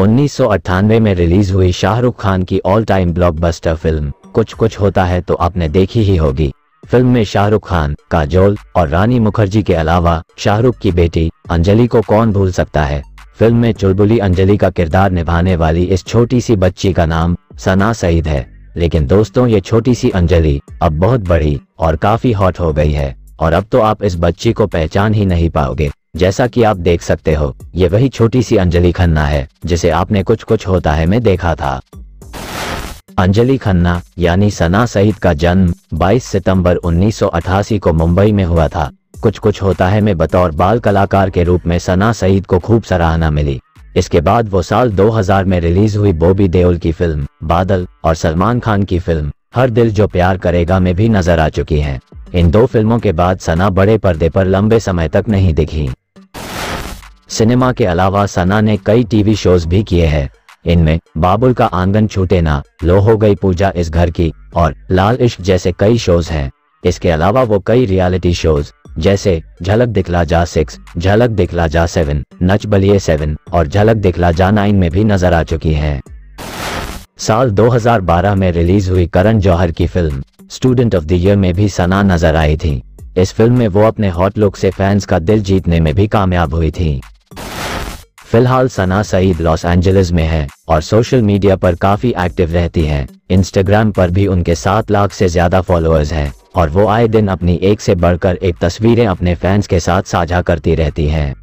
उन्नीस में रिलीज हुई शाहरुख खान की ऑल टाइम ब्लॉकबस्टर फिल्म कुछ कुछ होता है तो आपने देखी ही होगी फिल्म में शाहरुख खान काजोल और रानी मुखर्जी के अलावा शाहरुख की बेटी अंजलि को कौन भूल सकता है फिल्म में चुलबुली अंजलि का किरदार निभाने वाली इस छोटी सी बच्ची का नाम सना सईद है लेकिन दोस्तों ये छोटी सी अंजलि अब बहुत बड़ी और काफी हॉट हो गई है और अब तो आप इस बच्ची को पहचान ही नहीं पाओगे जैसा कि आप देख सकते हो ये वही छोटी सी अंजलि खन्ना है जिसे आपने कुछ कुछ होता है में देखा था अंजलि खन्ना यानी सना सहित का जन्म 22 सितंबर 1988 को मुंबई में हुआ था कुछ कुछ होता है में बतौर बाल कलाकार के रूप में सना सईद को खूब सराहना मिली इसके बाद वो साल 2000 में रिलीज हुई बॉबी देओल की फिल्म बादल और सलमान खान की फिल्म हर दिल जो प्यार करेगा में भी नजर आ चुकी हैं। इन दो फिल्मों के बाद सना बड़े पर्दे पर लंबे समय तक नहीं दिखी सिनेमा के अलावा सना ने कई टीवी शोज भी किए हैं इनमें बाबुल का आंगन छूटे ना लो हो गई पूजा इस घर की और लाल इश्क जैसे कई शोज हैं इसके अलावा वो कई रियलिटी शोज जैसे झलक दिखला जा सिक्स झलक दिखला जा सेवन नच बलिए सेवन और झलक दिखला जा नाइन में भी नजर आ चुकी है साल 2012 में रिलीज हुई करण जौहर की film Student of the Year में भी सना नजर आई थी इस फिल्म में वो अपने हॉट लुक से फैंस का दिल जीतने में भी कामयाब हुई थी फिलहाल सना सईद लॉस एंजलिस में है और सोशल मीडिया पर काफी एक्टिव रहती है इंस्टाग्राम पर भी उनके सात लाख से ज्यादा फॉलोअर्स हैं और वो आए दिन अपनी एक से बढ़कर एक तस्वीरें अपने फैंस के साथ साझा करती रहती हैं